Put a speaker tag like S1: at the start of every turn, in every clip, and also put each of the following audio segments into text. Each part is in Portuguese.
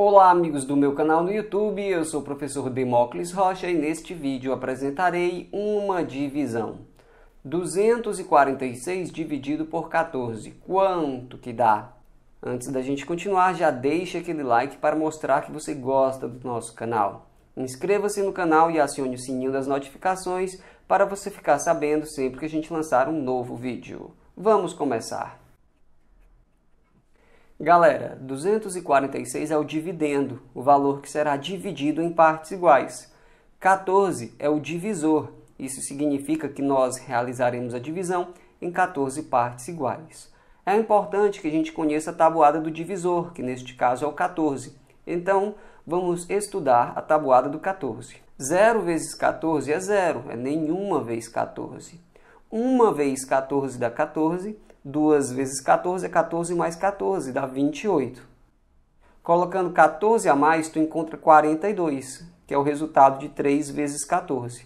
S1: Olá amigos do meu canal no YouTube, eu sou o professor Demócles Rocha e neste vídeo apresentarei uma divisão. 246 dividido por 14, quanto que dá? Antes da gente continuar, já deixa aquele like para mostrar que você gosta do nosso canal. Inscreva-se no canal e acione o sininho das notificações para você ficar sabendo sempre que a gente lançar um novo vídeo. Vamos começar! Galera, 246 é o dividendo, o valor que será dividido em partes iguais. 14 é o divisor, isso significa que nós realizaremos a divisão em 14 partes iguais. É importante que a gente conheça a tabuada do divisor, que neste caso é o 14. Então, vamos estudar a tabuada do 14. 0 vezes 14 é zero, é nenhuma vez 14. 1 vez 14 dá 14, 2 vezes 14 é 14 mais 14, dá 28. Colocando 14 a mais, tu encontra 42, que é o resultado de 3 vezes 14.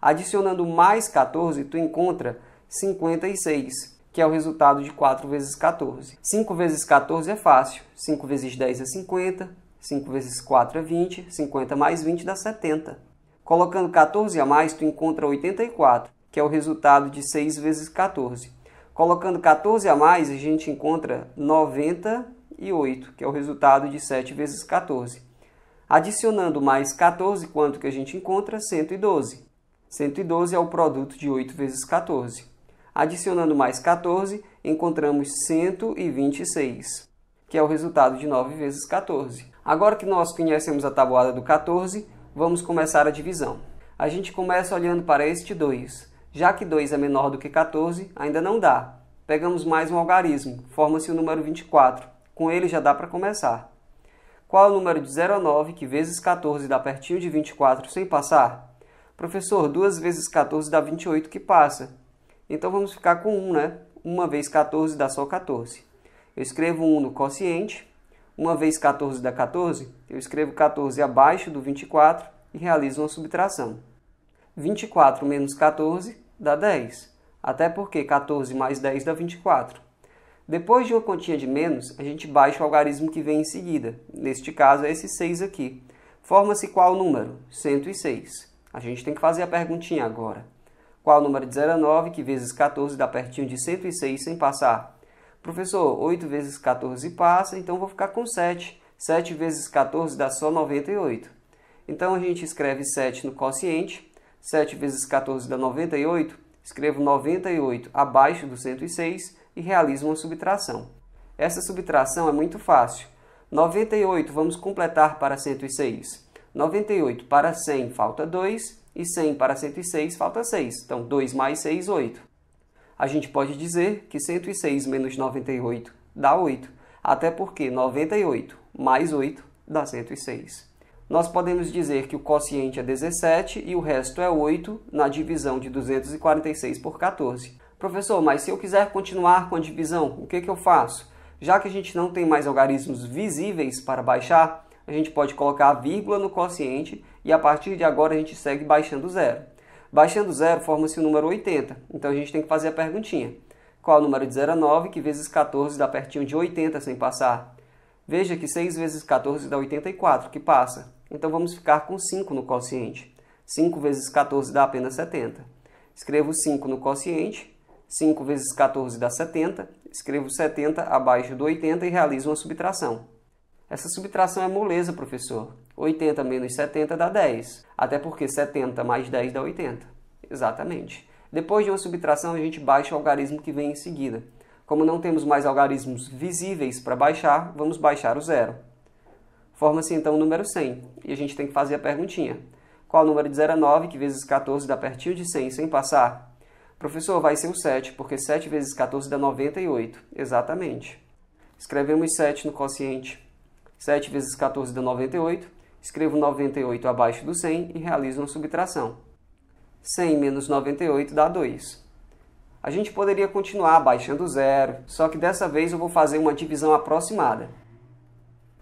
S1: Adicionando mais 14, tu encontra 56, que é o resultado de 4 vezes 14. 5 vezes 14 é fácil, 5 vezes 10 é 50, 5 vezes 4 é 20, 50 mais 20 dá 70. Colocando 14 a mais, tu encontra 84, que é o resultado de 6 vezes 14. Colocando 14 a mais, a gente encontra 98, que é o resultado de 7 vezes 14. Adicionando mais 14, quanto que a gente encontra? 112. 112 é o produto de 8 vezes 14. Adicionando mais 14, encontramos 126, que é o resultado de 9 vezes 14. Agora que nós conhecemos a tabuada do 14, vamos começar a divisão. A gente começa olhando para este 2. Já que 2 é menor do que 14, ainda não dá. Pegamos mais um algarismo, forma-se o número 24. Com ele já dá para começar. Qual é o número de 0 a 9 que vezes 14 dá pertinho de 24 sem passar? Professor, 2 vezes 14 dá 28 que passa. Então vamos ficar com 1, né? 1 vez 14 dá só 14. Eu escrevo 1 no quociente, 1 vez 14 dá 14, eu escrevo 14 abaixo do 24 e realizo uma subtração. 24 menos 14 dá 10, até porque 14 mais 10 dá 24. Depois de uma continha de menos, a gente baixa o algarismo que vem em seguida, neste caso é esse 6 aqui. Forma-se qual número? 106. A gente tem que fazer a perguntinha agora. Qual o número de 0 a 9, que vezes 14 dá pertinho de 106 sem passar? Professor, 8 vezes 14 passa, então vou ficar com 7. 7 vezes 14 dá só 98. Então a gente escreve 7 no quociente, 7 vezes 14 dá 98, escrevo 98 abaixo do 106 e realizo uma subtração. Essa subtração é muito fácil. 98 vamos completar para 106. 98 para 100 falta 2 e 100 para 106 falta 6. Então 2 mais 6, 8. A gente pode dizer que 106 menos 98 dá 8, até porque 98 mais 8 dá 106 nós podemos dizer que o quociente é 17 e o resto é 8 na divisão de 246 por 14. Professor, mas se eu quiser continuar com a divisão, o que, que eu faço? Já que a gente não tem mais algarismos visíveis para baixar, a gente pode colocar a vírgula no quociente e a partir de agora a gente segue baixando zero. Baixando zero forma-se o número 80, então a gente tem que fazer a perguntinha. Qual é o número de 0 a 9 que vezes 14 dá pertinho de 80 sem passar? Veja que 6 vezes 14 dá 84, que passa. Então vamos ficar com 5 no quociente. 5 vezes 14 dá apenas 70. Escrevo 5 no quociente, 5 vezes 14 dá 70, escrevo 70 abaixo do 80 e realizo uma subtração. Essa subtração é moleza, professor. 80 menos 70 dá 10, até porque 70 mais 10 dá 80. Exatamente. Depois de uma subtração, a gente baixa o algarismo que vem em seguida. Como não temos mais algarismos visíveis para baixar, vamos baixar o zero. Forma-se então o número 100, e a gente tem que fazer a perguntinha. Qual o número de 0 a 9, que vezes 14 dá pertinho de 100 sem passar? Professor, vai ser o 7, porque 7 vezes 14 dá 98. Exatamente. Escrevemos 7 no quociente. 7 vezes 14 dá 98. Escrevo 98 abaixo do 100 e realizo uma subtração. 100 menos 98 dá 2. A gente poderia continuar baixando zero, só que dessa vez eu vou fazer uma divisão aproximada.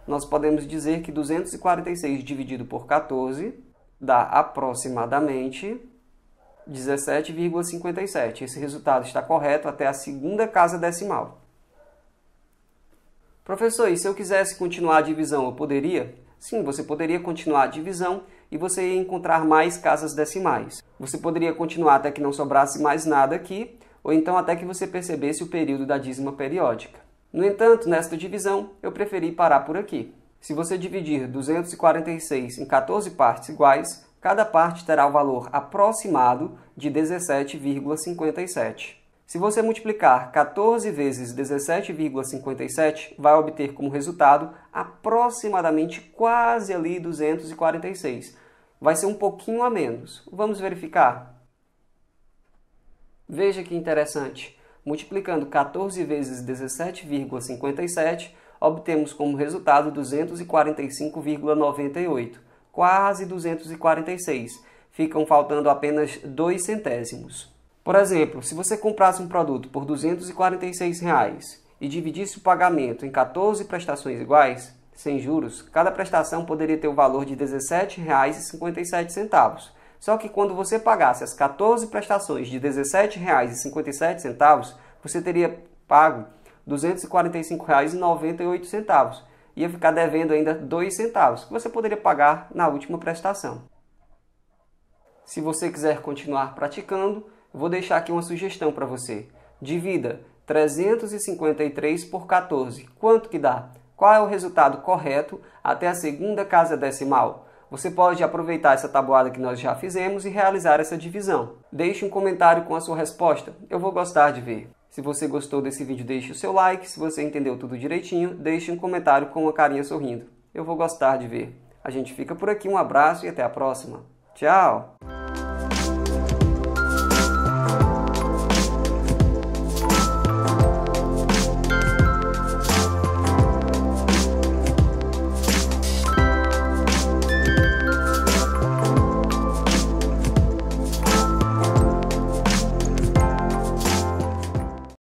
S1: Nós podemos dizer que 246 dividido por 14 dá aproximadamente 17,57. Esse resultado está correto até a segunda casa decimal. Professor, e se eu quisesse continuar a divisão, eu poderia? Sim, você poderia continuar a divisão e você ia encontrar mais casas decimais. Você poderia continuar até que não sobrasse mais nada aqui ou então até que você percebesse o período da dízima periódica. No entanto, nesta divisão, eu preferi parar por aqui. Se você dividir 246 em 14 partes iguais, cada parte terá o valor aproximado de 17,57. Se você multiplicar 14 vezes 17,57, vai obter como resultado aproximadamente quase ali 246. Vai ser um pouquinho a menos. Vamos verificar? Veja que interessante. Multiplicando 14 vezes 17,57, obtemos como resultado 245,98, quase 246. Ficam faltando apenas 2 centésimos. Por exemplo, se você comprasse um produto por R$ 246 reais e dividisse o pagamento em 14 prestações iguais, sem juros, cada prestação poderia ter o valor de R$ 17,57 só que quando você pagasse as 14 prestações de R$ 17,57, você teria pago R$ 245,98. Ia ficar devendo ainda R$ centavos, que você poderia pagar na última prestação. Se você quiser continuar praticando, vou deixar aqui uma sugestão para você. Divida 353 por 14. Quanto que dá? Qual é o resultado correto até a segunda casa decimal? Você pode aproveitar essa tabuada que nós já fizemos e realizar essa divisão. Deixe um comentário com a sua resposta, eu vou gostar de ver. Se você gostou desse vídeo, deixe o seu like. Se você entendeu tudo direitinho, deixe um comentário com uma carinha sorrindo. Eu vou gostar de ver. A gente fica por aqui, um abraço e até a próxima. Tchau!